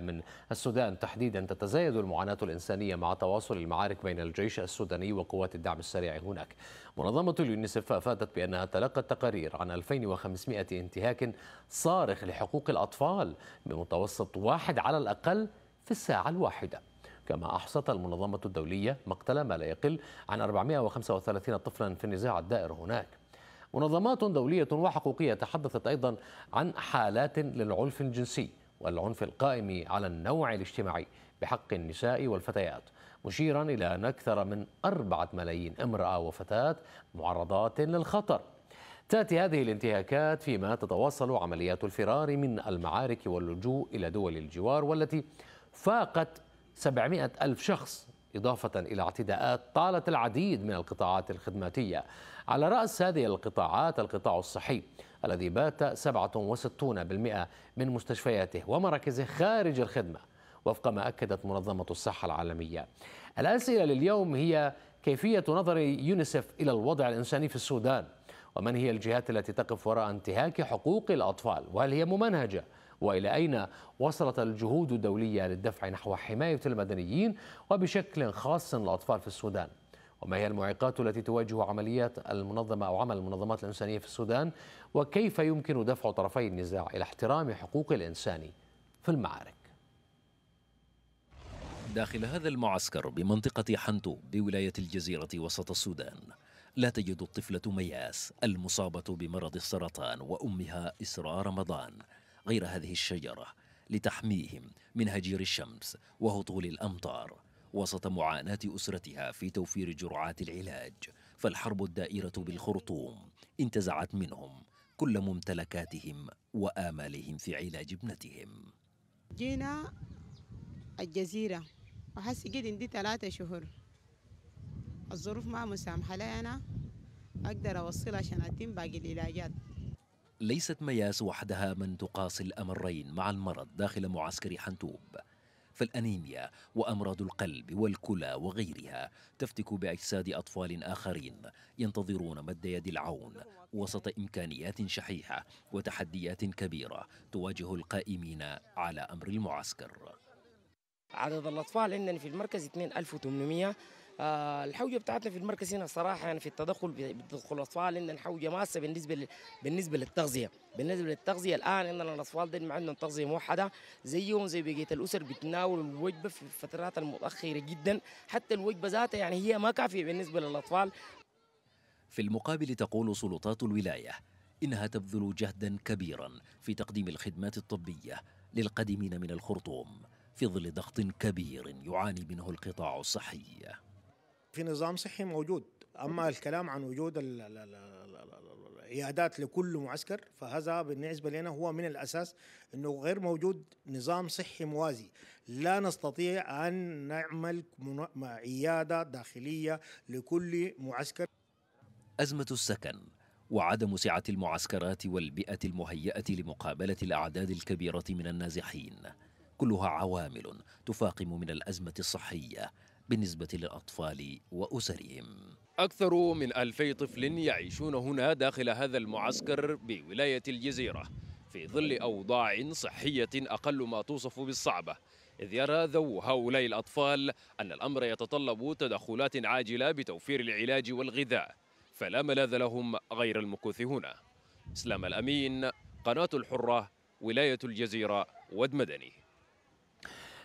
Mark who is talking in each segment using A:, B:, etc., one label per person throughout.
A: من السودان تحديدا تتزايد المعاناة الإنسانية مع تواصل المعارك بين الجيش السوداني وقوات الدعم السريع هناك منظمة اليونيسف أفادت بأنها تلقت تقارير عن 2500 انتهاك صارخ لحقوق الأطفال بمتوسط واحد على الأقل في الساعة الواحدة كما أحصت المنظمة الدولية مقتل ما لا يقل عن 435 طفلا في النزاع الدائر هناك منظمات دولية وحقوقية تحدثت أيضا عن حالات للعنف الجنسي والعنف القائم على النوع الاجتماعي بحق النساء والفتيات مشيرا إلى أن أكثر من أربعة ملايين امرأة وفتاة معرضات للخطر تأتي هذه الانتهاكات فيما تتواصل عمليات الفرار من المعارك واللجوء إلى دول الجوار والتي فاقت 700 ألف شخص إضافة إلى اعتداءات طالت العديد من القطاعات الخدماتية على رأس هذه القطاعات القطاع الصحي الذي بات 67% من مستشفياته ومراكزه خارج الخدمة وفق ما أكدت منظمة الصحة العالمية الأسئلة لليوم هي كيفية نظر يونيسف إلى الوضع الإنساني في السودان ومن هي الجهات التي تقف وراء انتهاك حقوق الأطفال وهل هي ممنهجة وإلى أين وصلت الجهود الدولية للدفع نحو حماية المدنيين وبشكل خاص الأطفال في السودان وما هي المعيقات التي تواجه عمليات المنظمة أو عمل المنظمات الإنسانية في السودان وكيف يمكن دفع طرفي النزاع إلى احترام حقوق الإنسان في المعارك
B: داخل هذا المعسكر بمنطقة حنتو بولاية الجزيرة وسط السودان لا تجد الطفلة مياس المصابة بمرض السرطان وأمها إسراء رمضان غير هذه الشجرة لتحميهم من هجير الشمس وهطول الأمطار وسط معاناة أسرتها في توفير جرعات العلاج فالحرب الدائرة بالخرطوم انتزعت منهم كل ممتلكاتهم وآمالهم في علاج ابنتهم
A: جينا الجزيرة وحسي قد عندي ثلاثة شهور الظروف ما مسامحة لي أنا أقدر أوصل عشان أتم باقي العلاجات
B: ليست مياس وحدها من تقاصي الأمرين مع المرض داخل معسكر حنتوب فالأنيميا وأمراض القلب والكلى وغيرها تفتك بأجساد أطفال آخرين ينتظرون مد يد العون وسط إمكانيات شحيحة وتحديات كبيرة تواجه القائمين على أمر المعسكر عدد الأطفال عندنا في المركز 2800 آه، الحوجه بتاعتنا في المركز هنا صراحه يعني في التدخل بتدخل الاطفال ان الحوجه ماسه بالنسبه بالنسبه للتغذيه بالنسبه للتغذيه الان ان الاطفال دي ما عندهم تغذيه موحده زيهم زي بقيه الاسر بتناول الوجبه في الفترات المتاخره جدا حتى الوجبه ذاتها يعني هي ما كافيه بالنسبه للاطفال في المقابل تقول سلطات الولايه انها تبذل جهدا كبيرا في تقديم الخدمات الطبيه للقادمين من الخرطوم في ظل ضغط كبير يعاني منه القطاع الصحي في نظام صحي موجود اما الكلام عن وجود العيادات لكل معسكر فهذا بالنسبه لنا هو من الاساس انه غير موجود نظام صحي موازي لا نستطيع ان نعمل عياده داخليه لكل معسكر ازمه السكن وعدم سعه المعسكرات والبيئه المهيئه لمقابله الاعداد الكبيره من النازحين كلها عوامل تفاقم من الازمه الصحيه بالنسبة للأطفال وأسرهم أكثر من ألفي طفل يعيشون هنا داخل هذا المعسكر بولاية الجزيرة في ظل أوضاع صحية أقل ما توصف بالصعبة إذ يرى ذو هؤلاء الأطفال أن الأمر يتطلب تدخلات عاجلة بتوفير العلاج والغذاء فلا ملاذ لهم غير المكوث هنا إسلام الأمين قناة الحرة ولاية الجزيرة ود مدني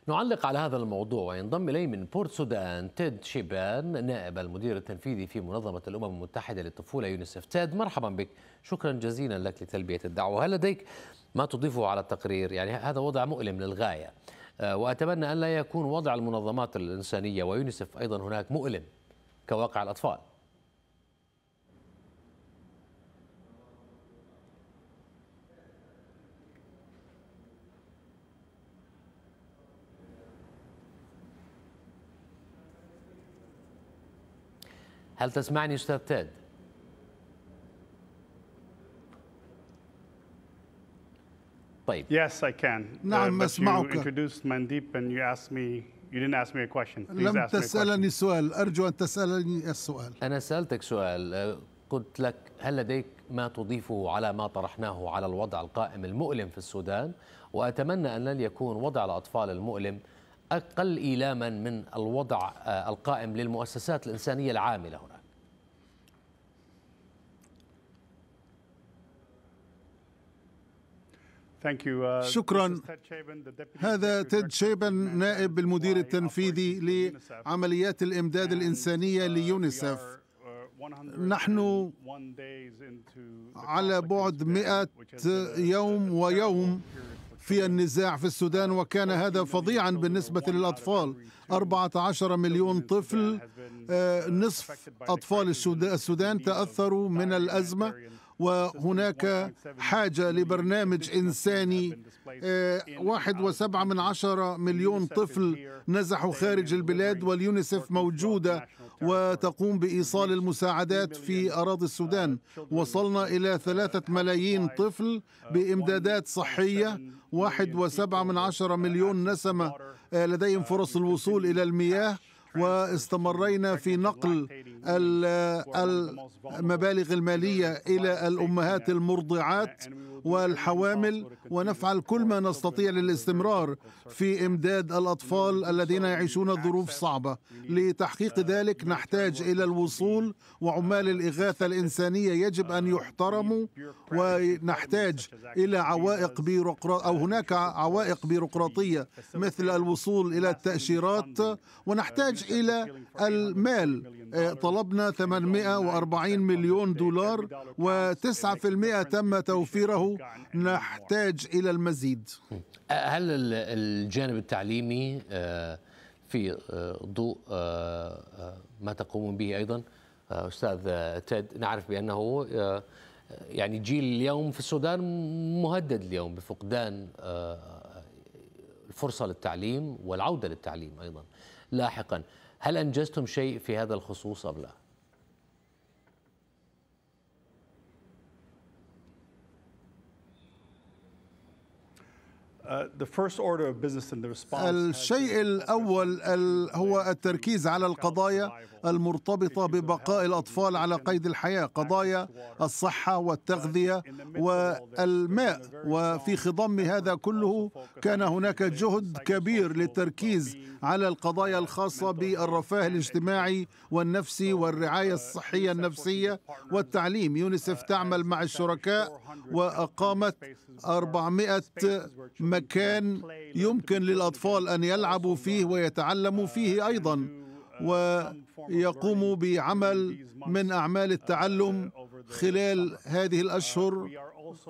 A: نعلق على هذا الموضوع وينضم إلي من بورت سودان تيد شيبان نائب المدير التنفيذي في منظمة الأمم المتحدة للطفولة يونسف تيد مرحبا بك شكرا جزيلا لك لتلبية الدعوة هل لديك ما تضيفه على التقرير يعني هذا وضع مؤلم للغاية آه، وأتمنى أن لا يكون وضع المنظمات الإنسانية ويونسف أيضا هناك مؤلم كواقع الأطفال هل تسمعني أستاذ تاد؟
C: طيب. Yes, I can. نعم uh, أسمعك. You introduced Mandeep and you asked me You didn't ask me a question. Please لم ask تسألني me a question. سؤال أرجو أن تسألني السؤال
A: أنا سألتك سؤال uh, قلت لك هل لديك ما تضيفه على ما طرحناه على الوضع القائم المؤلم في السودان وأتمنى أن لن يكون وضع الأطفال المؤلم أقل إيلاما من الوضع آه، القائم للمؤسسات الإنسانية العاملة
C: هناك uh, شكرا هذا تيد شيبن نائب المدير التنفيذي لعمليات الإمداد الإنسانية uh, uh, ليونيسف نحن على بعد 100 يوم ويوم في النزاع في السودان وكان هذا فظيعا بالنسبة للأطفال 14 مليون طفل آه، نصف أطفال السودان تأثروا من الأزمة وهناك حاجة لبرنامج إنساني آه، واحد وسبعة من عشرة مليون طفل نزحوا خارج البلاد واليونيسف موجودة وتقوم بإيصال المساعدات في أراضي السودان وصلنا إلى ثلاثة ملايين طفل بإمدادات صحية واحد وسبعة من عشرة مليون نسمة آه، لديهم فرص الوصول إلى المياه واستمرينا في نقل المبالغ المالية إلى الأمهات المرضعات والحوامل ونفعل كل ما نستطيع للاستمرار في إمداد الأطفال الذين يعيشون ظروف صعبة لتحقيق ذلك نحتاج إلى الوصول وعمال الإغاثة الإنسانية يجب أن يحترموا ونحتاج إلى عوائق بيروقراطية أو هناك عوائق بيروقراطية مثل الوصول إلى التأشيرات ونحتاج إلى المال طلبنا 840 مليون دولار و9% تم توفيره نحتاج إلى المزيد
A: هل الجانب التعليمي آه، في آه، ضوء آه، ما تقومون به أيضا أستاذ تيد نعرف بأنه يعني جيل اليوم في السودان مهدد اليوم بفقدان الفرصة للتعليم والعودة للتعليم أيضا لاحقا هل أنجزتم شيء في هذا الخصوص
C: أم لا؟ Uh, الشيء الأول هو التركيز على القضايا المرتبطة ببقاء الأطفال على قيد الحياة قضايا الصحة والتغذية والماء وفي خضم هذا كله كان هناك جهد كبير للتركيز على القضايا الخاصة بالرفاه الاجتماعي والنفسي والرعاية uh, الصحية النفسية والتعليم uh, يونسف تعمل مع الشركاء وأقامت 400 مكان يمكن للاطفال ان يلعبوا فيه ويتعلموا فيه ايضا ويقوموا بعمل من اعمال التعلم خلال هذه الاشهر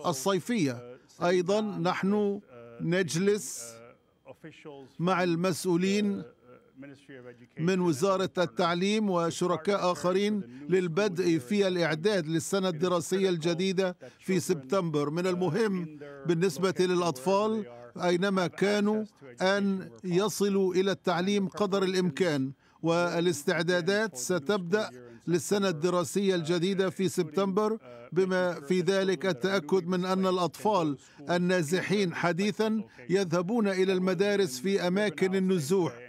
C: الصيفيه ايضا نحن نجلس مع المسؤولين من وزارة التعليم وشركاء آخرين للبدء في الإعداد للسنة الدراسية الجديدة في سبتمبر من المهم بالنسبة للأطفال أينما كانوا أن يصلوا إلى التعليم قدر الإمكان والاستعدادات ستبدأ للسنة الدراسية uh, الجديدة في سبتمبر uh, بما في ذلك التأكد من أن الأطفال النازحين حديثا يذهبون إلى المدارس في أماكن النزوح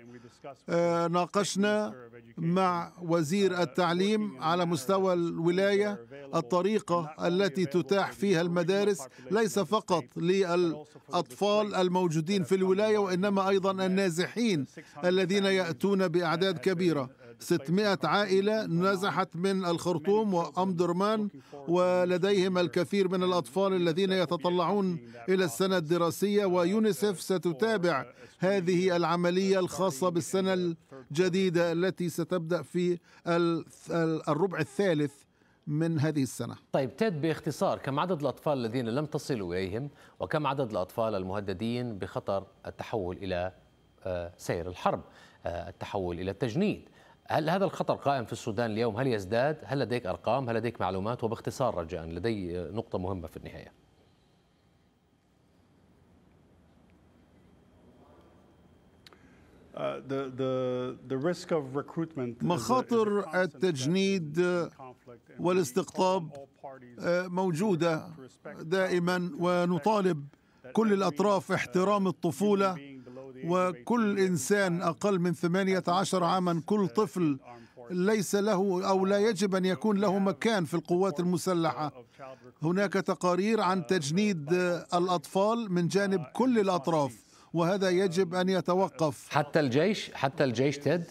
C: آه، ناقشنا مع وزير uh, التعليم على مستوى الولايه الطريقة التي تتاح فيها المدارس ليس فقط للأطفال الموجودين في الولاية وإنما أيضا النازحين الذين يأتون بأعداد كبيرة 600 عائلة نزحت من الخرطوم وأمدرمان ولديهم الكثير من الأطفال الذين يتطلعون إلى السنة الدراسية ويونيسف ستتابع هذه العملية الخاصة بالسنة الجديدة التي ستبدأ في الربع الثالث من هذه السنة طيب
A: تيد باختصار كم عدد الأطفال الذين لم تصلوا إليهم وكم عدد الأطفال المهددين بخطر التحول إلى آه، سير الحرب آه، التحول إلى التجنيد هل هذا الخطر قائم في السودان اليوم هل يزداد هل لديك أرقام هل لديك معلومات وباختصار رجاء لدي آه، نقطة مهمة في النهاية
C: Uh, مخاطر التجنيد والاستقطاب آه، موجوده دائما ونطالب كل uh, الاطراف احترام الطفوله وكل انسان uh, اقل من 18 عاما كل طفل ليس له او لا يجب ان يكون له مكان في القوات المسلحه هناك تقارير عن تجنيد الاطفال من جانب كل الاطراف وهذا يجب أن يتوقف حتى الجيش حتى الجيش تيد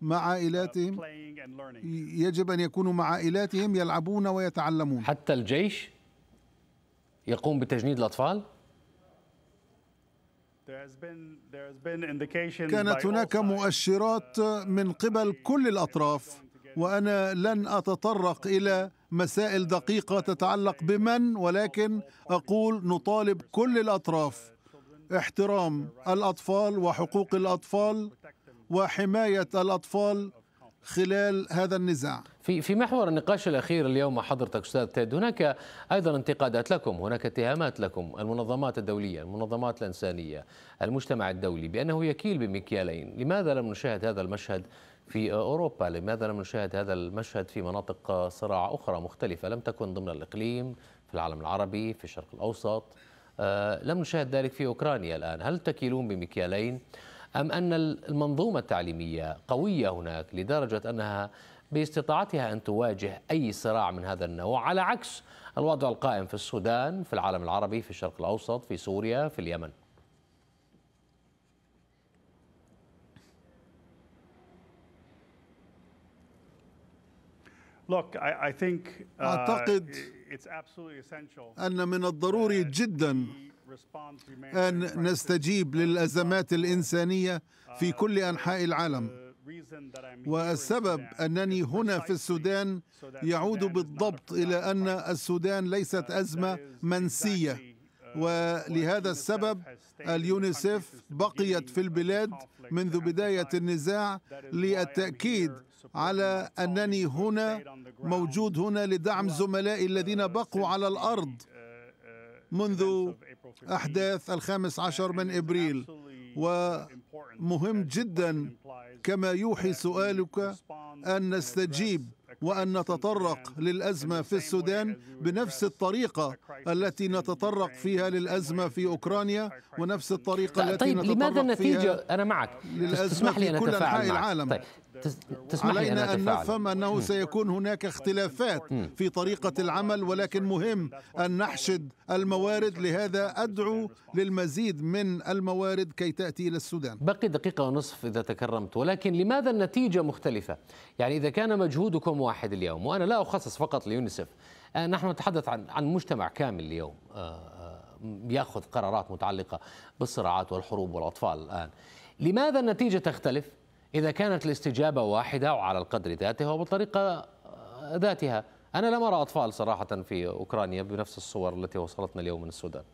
C: مع عائلاتهم يجب أن يكونوا مع عائلاتهم يلعبون ويتعلمون حتى الجيش يقوم بتجنيد الأطفال كانت هناك مؤشرات من قبل كل الأطراف وأنا لن أتطرق إلى مسائل دقيقة تتعلق بمن ولكن أقول نطالب كل الأطراف احترام الأطفال وحقوق الأطفال وحماية الأطفال خلال هذا النزاع
A: في في محور النقاش الاخير اليوم مع حضرتك استاذ تيد هناك ايضا انتقادات لكم هناك اتهامات لكم المنظمات الدوليه المنظمات الانسانيه المجتمع الدولي بانه يكيل بمكيالين لماذا لم نشاهد هذا المشهد في أوروبا لماذا لم نشاهد هذا المشهد في مناطق صراع أخرى مختلفة لم تكن ضمن الإقليم في العالم العربي في الشرق الأوسط آه، لم نشاهد ذلك في أوكرانيا الآن هل تكيلون بمكيالين أم أن المنظومة التعليمية قوية هناك لدرجة أنها باستطاعتها أن تواجه أي صراع من هذا النوع على عكس الوضع القائم في السودان في العالم العربي في الشرق الأوسط في سوريا في اليمن
C: Uh, أعتقد أن من الضروري جدا أن نستجيب للأزمات الإنسانية uh, في كل أنحاء العالم والسبب أنني هنا في السودان يعود بالضبط إلى أن السودان ليست uh, أزمة منسية ولهذا السبب اليونيسف بقيت في البلاد منذ بداية النزاع للتأكيد على أنني هنا موجود هنا لدعم زملائي الذين بقوا على الأرض منذ أحداث الخامس عشر من إبريل ومهم جدا كما يوحي سؤالك أن نستجيب وأن نتطرق للأزمة في السودان بنفس الطريقة التي نتطرق فيها للأزمة في أوكرانيا ونفس الطريقة التي طيب نتطرق لماذا النتيجة فيها أنا معك تسمح لي أن أتفاعل معك العالم.
A: طيب تسمح لي علينا أن نفهم أنه م.
C: سيكون هناك اختلافات م. في طريقة العمل ولكن مهم أن نحشد الموارد لهذا أدعو للمزيد من الموارد كي تأتي إلى السودان
A: بقي دقيقة ونصف إذا تكرمت ولكن لماذا النتيجة مختلفة؟ يعني إذا كان مجهودكم واحد اليوم وأنا لا أخصص فقط ليونسف آه، نحن نتحدث عن عن مجتمع كامل اليوم آه، آه، ياخذ قرارات متعلقه بالصراعات والحروب والاطفال الان لماذا النتيجه تختلف إذا كانت الاستجابة واحدة وعلى القدر ذاته وبالطريقة ذاتها أنا لم أرى أطفال صراحة في أوكرانيا بنفس الصور التي وصلتنا اليوم من السودان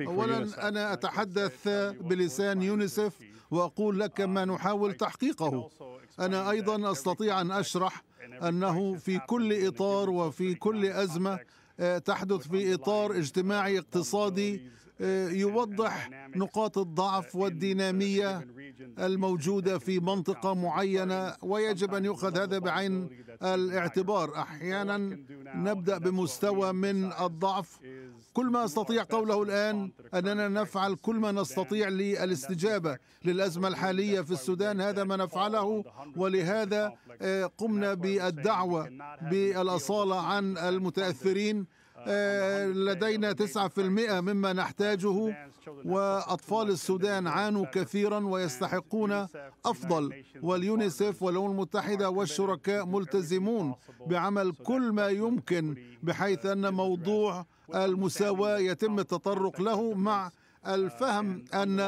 C: اولا انا اتحدث بلسان يونيسف واقول لك ما um, نحاول تحقيقه انا ايضا استطيع ان اشرح انه في كل اطار وفي كل ازمه تحدث في اطار اجتماعي اقتصادي آه، يوضح نقاط الضعف والدينامية الموجودة في منطقة معينة ويجب أن يؤخذ هذا بعين الاعتبار أحيانا نبدأ بمستوى من الضعف كل ما أستطيع قوله الآن أننا نفعل كل ما نستطيع للاستجابة للأزمة الحالية في السودان هذا ما نفعله ولهذا آه، قمنا بالدعوة بالأصالة عن المتأثرين آه، لدينا 9% مما نحتاجه وأطفال السودان عانوا كثيرا ويستحقون أفضل واليونيسف والأمم المتحدة والشركاء ملتزمون بعمل كل ما يمكن بحيث أن موضوع المساواة يتم التطرق له مع الفهم أن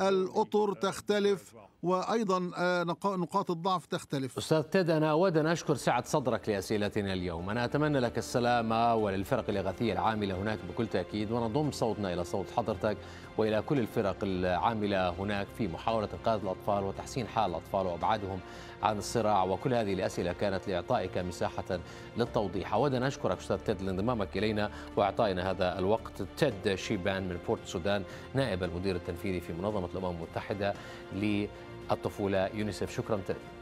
C: الأطر تختلف وايضا آه، نقاط الضعف تختلف
A: استاذ تيد انا اود ان اشكر سعه صدرك لاسئلتنا اليوم انا اتمنى لك السلامه وللفرق الاغاثيه العامله هناك بكل تاكيد ونضم صوتنا الى صوت حضرتك والى كل الفرق العامله هناك في محاوله انقاذ الاطفال وتحسين حال الاطفال وابعادهم عن الصراع وكل هذه الاسئله كانت لاعطائك مساحه للتوضيح اود ان اشكرك استاذ تيد لانضمامك الينا واعطائنا هذا الوقت تيد شيبان من بورت السودان نائب المدير التنفيذي في منظمه الامم المتحده ل الطفولة يونيسف شكرا تاني